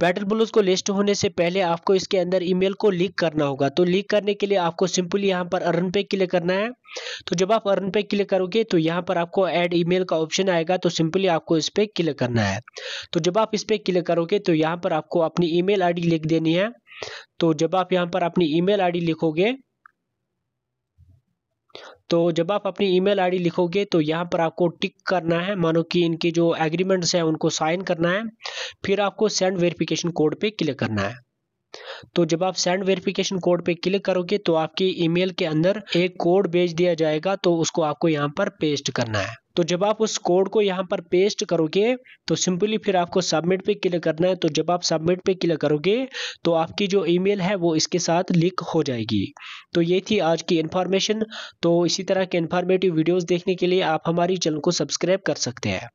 battle blues को list होने से पहले आपको इसके अंदर ईमेल को लीक करना होगा तो लीक करने के लिए आपको सिंपली यहाँ पर अर्न पे क्लिक करना है तो जब आप अर्न पे क्लिक करोगे तो यहाँ पर आपको ऐड ईमेल का ऑप्शन आएगा तो सिंपली आपको इस पर क्लिक करना है तो जब आप इस पर क्लिक करोगे तो यहाँ पर आपको अपनी ई मेल लिख देनी है तो जब आप यहाँ पर अपनी ई मेल लिखोगे तो जब आप अपनी ईमेल आईडी लिखोगे तो यहाँ पर आपको टिक करना है मानो कि इनके जो एग्रीमेंट्स हैं उनको साइन करना है फिर आपको सेंड वेरिफिकेशन कोड पे क्लिक करना है तो जब आप सेंड वेरिफिकेशन कोड पे क्लिक करोगे तो आपके ईमेल के अंदर एक कोड भेज दिया जाएगा तो उसको आपको यहाँ पर पेस्ट करना है तो जब आप उस कोड को यहाँ पर पेस्ट करोगे तो सिंपली फिर आपको सबमिट पे क्लिक करना है तो जब आप सबमिट पे क्लिक करोगे तो आपकी जो ईमेल है वो इसके साथ लिंक हो जाएगी तो ये थी आज की इन्फॉर्मेशन तो इसी तरह के इन्फॉर्मेटिव वीडियोस देखने के लिए आप हमारी चैनल को सब्सक्राइब कर सकते हैं